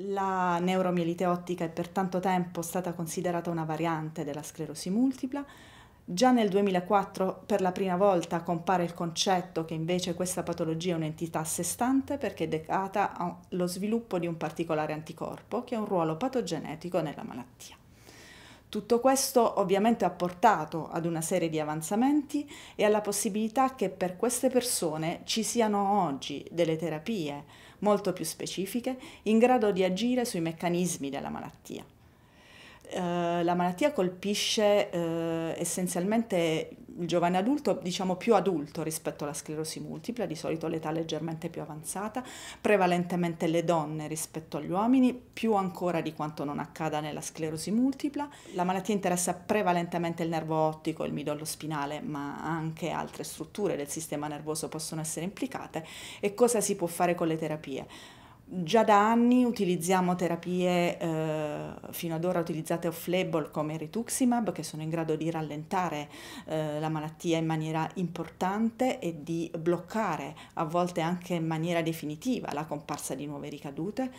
La neuromielite ottica è per tanto tempo stata considerata una variante della sclerosi multipla. Già nel 2004 per la prima volta compare il concetto che invece questa patologia è un'entità a sé stante perché è dedicata allo sviluppo di un particolare anticorpo che ha un ruolo patogenetico nella malattia. Tutto questo ovviamente ha portato ad una serie di avanzamenti e alla possibilità che per queste persone ci siano oggi delle terapie molto più specifiche in grado di agire sui meccanismi della malattia. Eh, la malattia colpisce eh, essenzialmente il giovane adulto, diciamo più adulto rispetto alla sclerosi multipla, di solito l'età leggermente più avanzata, prevalentemente le donne rispetto agli uomini, più ancora di quanto non accada nella sclerosi multipla. La malattia interessa prevalentemente il nervo ottico, il midollo spinale, ma anche altre strutture del sistema nervoso possono essere implicate. E cosa si può fare con le terapie? Già da anni utilizziamo terapie eh, eh, fino ad ora utilizzate off-label come rituximab che sono in grado di rallentare eh, la malattia in maniera importante e di bloccare a volte anche in maniera definitiva la comparsa di nuove ricadute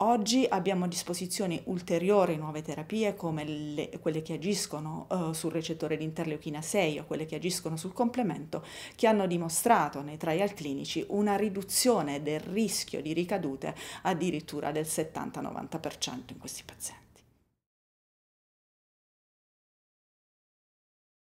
Oggi abbiamo a disposizione ulteriori nuove terapie come le, quelle che agiscono uh, sul recettore di interleuchina 6 o quelle che agiscono sul complemento che hanno dimostrato nei trial clinici una riduzione del rischio di ricadute addirittura del 70-90% in questi pazienti.